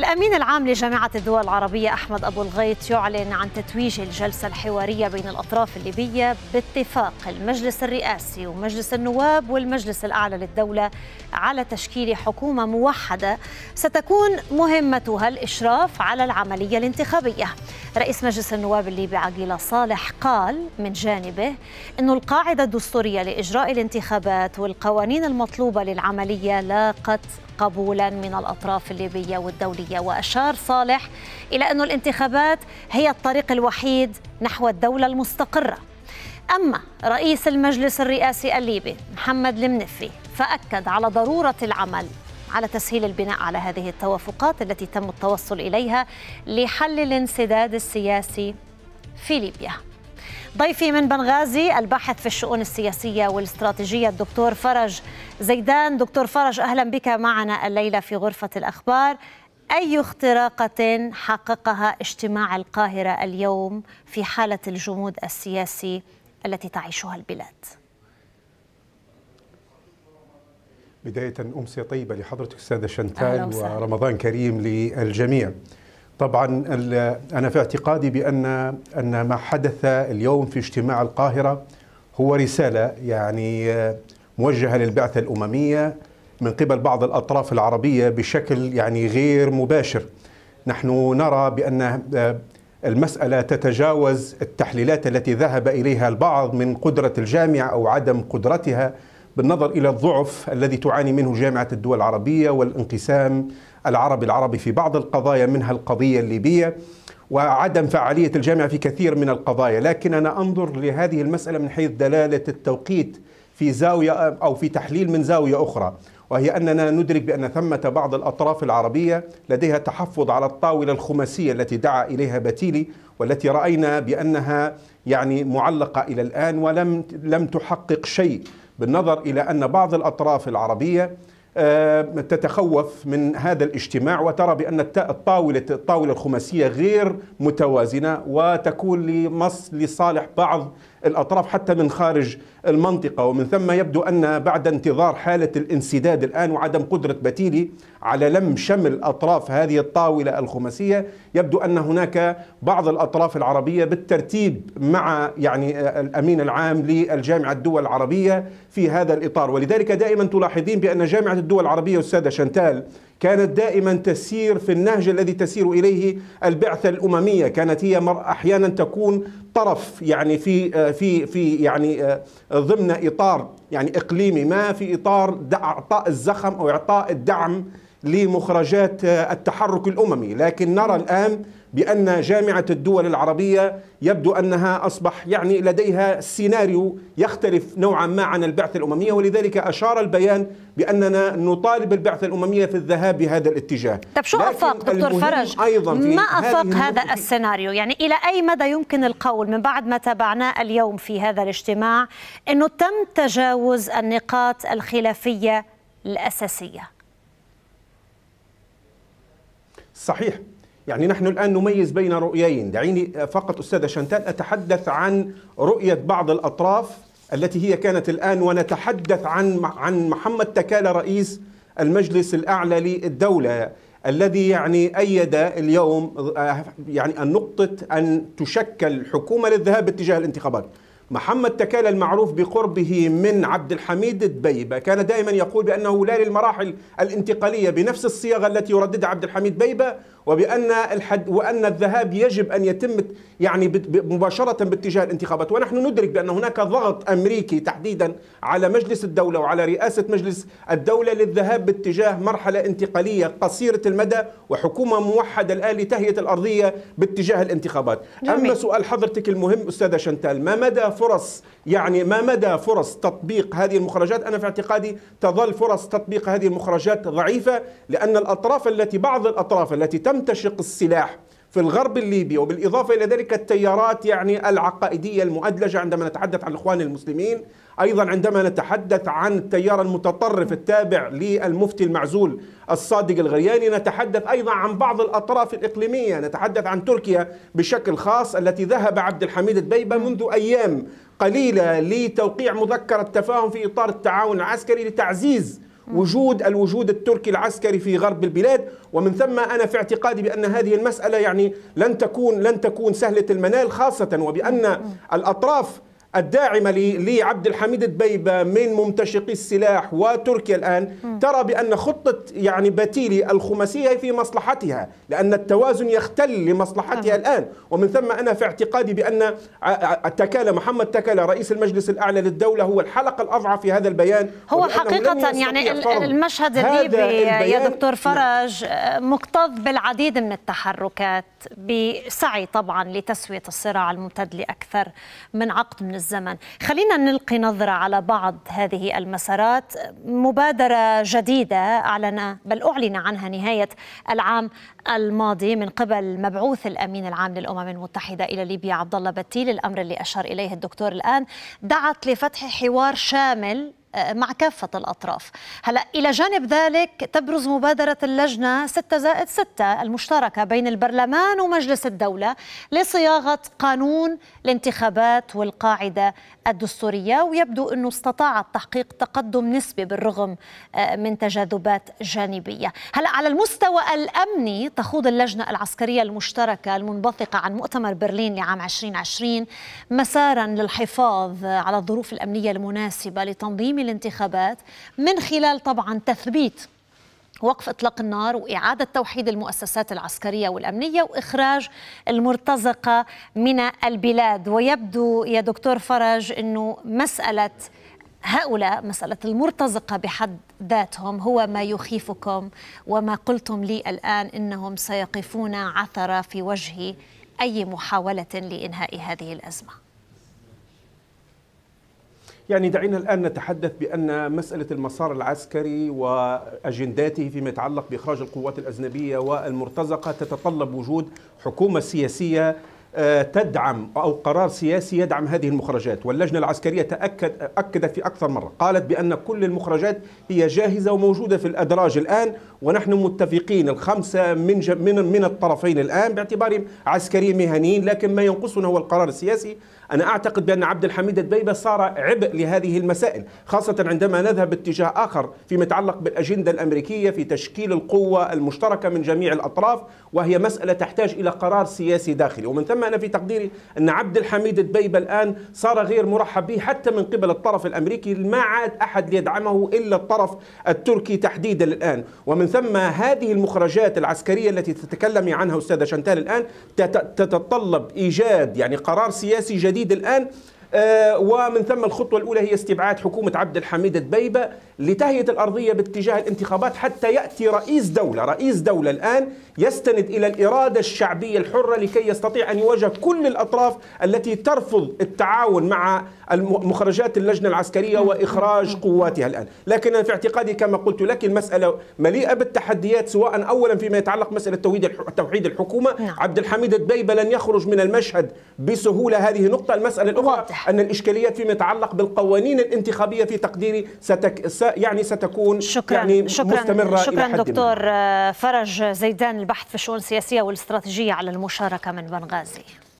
الأمين العام لجامعة الدول العربية أحمد أبو الغيط يعلن عن تتويج الجلسة الحوارية بين الأطراف الليبية باتفاق المجلس الرئاسي ومجلس النواب والمجلس الأعلى للدولة على تشكيل حكومة موحدة ستكون مهمتها الإشراف على العملية الانتخابية رئيس مجلس النواب الليبي عقيلة صالح قال من جانبه أن القاعدة الدستورية لإجراء الانتخابات والقوانين المطلوبة للعملية لاقت قبولا من الأطراف الليبية والدولية وأشار صالح إلى أن الانتخابات هي الطريق الوحيد نحو الدولة المستقرة أما رئيس المجلس الرئاسي الليبي محمد المنفي فأكد على ضرورة العمل على تسهيل البناء على هذه التوافقات التي تم التوصل إليها لحل الانسداد السياسي في ليبيا ضيفي من بنغازي الباحث في الشؤون السياسية والاستراتيجية الدكتور فرج زيدان دكتور فرج أهلا بك معنا الليلة في غرفة الأخبار أي اختراقة حققها اجتماع القاهرة اليوم في حالة الجمود السياسي التي تعيشها البلاد؟ بداية أمسية طيبة لحضرتك أستاذة شنتال ورمضان كريم للجميع طبعا انا في اعتقادي بان ان ما حدث اليوم في اجتماع القاهره هو رساله يعني آه، موجهه للبعثه الامميه من قبل بعض الاطراف العربيه بشكل يعني غير مباشر. نحن نرى بان آه، المساله تتجاوز التحليلات التي ذهب اليها البعض من قدره الجامعه او عدم قدرتها بالنظر الى الضعف الذي تعاني منه جامعه الدول العربيه والانقسام العربي العربي في بعض القضايا منها القضية الليبية وعدم فعالية الجامعة في كثير من القضايا لكن أنا أنظر لهذه المسألة من حيث دلالة التوقيت في زاوية أو في تحليل من زاوية أخرى وهي أننا ندرك بأن ثمة بعض الأطراف العربية لديها تحفظ على الطاولة الخماسية التي دعا إليها بتيلي والتي رأينا بأنها يعني معلقة إلى الآن ولم لم تحقق شيء بالنظر إلى أن بعض الأطراف العربية آه، تتخوف من هذا الاجتماع وترى بأن الطاولة الطاولة الخماسية غير متوازنة وتكون لمص لصالح بعض الأطراف حتى من خارج المنطقة ومن ثم يبدو أن بعد انتظار حالة الانسداد الآن وعدم قدرة بتيلي على لم شمل أطراف هذه الطاولة الخماسية يبدو أن هناك بعض الأطراف العربية بالترتيب مع يعني الأمين العام للجامعة الدول العربية في هذا الإطار ولذلك دائما تلاحظين بأن جامعة الدول العربية والسادة شنتال كانت دائما تسير في النهج الذي تسير اليه البعثه الامميه، كانت هي احيانا تكون طرف يعني في آه، في في يعني آه، ضمن اطار يعني اقليمي ما في اطار اعطاء الزخم او اعطاء الدعم لمخرجات آه، التحرك الاممي، لكن نرى الان بان جامعه الدول العربيه يبدو انها اصبح يعني لديها سيناريو يختلف نوعا ما عن البعثه الامميه ولذلك اشار البيان باننا نطالب البعثه الامميه في الذهاب بهذا الاتجاه. طب شو افاق دكتور فرج؟ أيضا ما افاق هذا السيناريو؟ يعني الى اي مدى يمكن القول من بعد ما تابعناه اليوم في هذا الاجتماع انه تم تجاوز النقاط الخلافيه الاساسيه؟ صحيح يعني نحن الآن نميز بين رؤيين دعيني آه، فقط أستاذة شنتال أتحدث عن رؤية بعض الأطراف التي هي كانت الآن ونتحدث عن عن محمد تكالا رئيس المجلس الأعلى للدولة الذي يعني أيد اليوم آه، يعني النقطة أن تشكل حكومة للذهاب باتجاه الانتخابات محمد تكال المعروف بقربه من عبد الحميد الدبيبة كان دائما يقول بأنه لا للمراحل الانتقالية بنفس الصياغة التي يرددها عبد الحميد بيبة وبأن الحد وأن الذهاب يجب أن يتم يعني مباشرة باتجاه الانتخابات ونحن ندرك بأن هناك ضغط أمريكي تحديدا على مجلس الدولة وعلى رئاسة مجلس الدولة للذهاب باتجاه مرحلة انتقالية قصيرة المدى وحكومة موحدة الآن لتهيئة الأرضية باتجاه الانتخابات جميل. أما سؤال حضرتك المهم أستاذة شنتال ما مدى فرص يعني ما مدى فرص تطبيق هذه المخرجات أنا في اعتقادي تظل فرص تطبيق هذه المخرجات ضعيفة لأن الأطراف التي بعض الأطراف التي تم تنتشق السلاح في الغرب الليبي وبالإضافة إلى ذلك التيارات يعني العقائدية المؤدلجة عندما نتحدث عن الإخوان المسلمين أيضا عندما نتحدث عن التيار المتطرف التابع للمفتي المعزول الصادق الغرياني نتحدث أيضا عن بعض الأطراف الإقليمية نتحدث عن تركيا بشكل خاص التي ذهب عبد الحميد البيبة منذ أيام قليلة لتوقيع مذكرة تفاهم في إطار التعاون العسكري لتعزيز وجود الوجود التركي العسكري في غرب البلاد ومن ثم انا في اعتقادي بان هذه المساله يعني لن تكون لن تكون سهله المنال خاصه وبان الاطراف الداعمة لعبد الحميد دبيبة من ممتشقي السلاح وتركيا الآن م. ترى بأن خطة يعني بتيلي الخماسية في مصلحتها لأن التوازن يختل لمصلحتها الآن ومن ثم أنا في اعتقادي بأن التكالة محمد تكالة رئيس المجلس الأعلى للدولة هو الحلقة الأضعف في هذا البيان هو حقيقة يعني فرض. المشهد الليبي يا دكتور نعم. فرج مكتظ بالعديد من التحركات بسعي طبعا لتسوية الصراع الممتد لأكثر من عقد من الزمن خلينا نلقي نظرة على بعض هذه المسارات مبادرة جديدة أعلن بل أعلن عنها نهاية العام الماضي من قبل مبعوث الأمين العام للأمم المتحدة إلى ليبيا عبد الله بتيل الأمر اللي أشار إليه الدكتور الآن دعت لفتح حوار شامل آه، مع كافة الأطراف هلأ إلى جانب ذلك تبرز مبادرة اللجنة 6 زائد 6 المشتركة بين البرلمان ومجلس الدولة لصياغة قانون الانتخابات والقاعدة الدستورية ويبدو أنه استطاعت تحقيق تقدم نسبي بالرغم آه، من تجاذبات جانبية هلأ على المستوى الأمني تخوض اللجنة العسكرية المشتركة المنبثقة عن مؤتمر برلين لعام 2020 مسارا للحفاظ على الظروف الأمنية المناسبة لتنظيم الانتخابات من خلال طبعا تثبيت وقف اطلاق النار واعاده توحيد المؤسسات العسكريه والامنيه واخراج المرتزقه من البلاد ويبدو يا دكتور فرج انه مساله هؤلاء مسألة المرتزقة بحد ذاتهم هو ما يخيفكم وما قلتم لي الآن إنهم سيقفون عثرة في وجه أي محاولة لإنهاء هذه الأزمة يعني دعينا الآن نتحدث بأن مسألة المسار العسكري وأجنداته فيما يتعلق بإخراج القوات الأجنبية والمرتزقة تتطلب وجود حكومة سياسية آه، تدعم أو قرار سياسي يدعم هذه المخرجات واللجنة العسكرية تأكد أكدت في أكثر مرة قالت بأن كل المخرجات هي جاهزة وموجودة في الأدراج الآن ونحن متفقين الخمسة من, من, من الطرفين الآن باعتبارهم عسكريين مهنيين لكن ما ينقصنا هو القرار السياسي أنا أعتقد بأن عبد الحميد الدبيبة صار عبء لهذه المسائل خاصة عندما نذهب باتجاه آخر فيما يتعلق بالأجندة الأمريكية في تشكيل القوة المشتركة من جميع الأطراف وهي مسألة تحتاج إلى قرار سياسي داخلي ومن ثم أنا في تقديري أن عبد الحميد الدبيبة الآن صار غير مرحب به حتى من قبل الطرف الأمريكي ما عاد أحد ليدعمه إلا الطرف التركي تحديدا الآن ومن ثم هذه المخرجات العسكرية التي تتكلم عنها أستاذة شنتال الآن تتطلب إيجاد يعني قرار سياسي جديد الآن آه، ومن ثم الخطوة الأولى هي استبعاد حكومة عبد الحميد دبيبة لتهيئة الأرضية باتجاه الانتخابات حتى يأتي رئيس دولة رئيس دولة الآن يستند إلى الإرادة الشعبية الحرة لكي يستطيع أن يواجه كل الأطراف التي ترفض التعاون مع مخرجات اللجنة العسكرية وإخراج قواتها الآن لكن أنا في اعتقادي كما قلت لك المسألة مليئة بالتحديات سواء أولا فيما يتعلق مسألة توحيد الحكومة نعم. عبد الحميد دبيبة لن يخرج من المشهد بسهولة هذه نقطة المسألة الأخرى صحيح. أن الاشكاليات فيما يتعلق بالقوانين الانتخابية في تقديري ستك... س... يعني ستكون شكرا يعني شكرا مستمرة شكرا إلى حد دكتور ما. آه، فرج زيدان البحث في الشؤون السياسية والاستراتيجية على المشاركة من بنغازي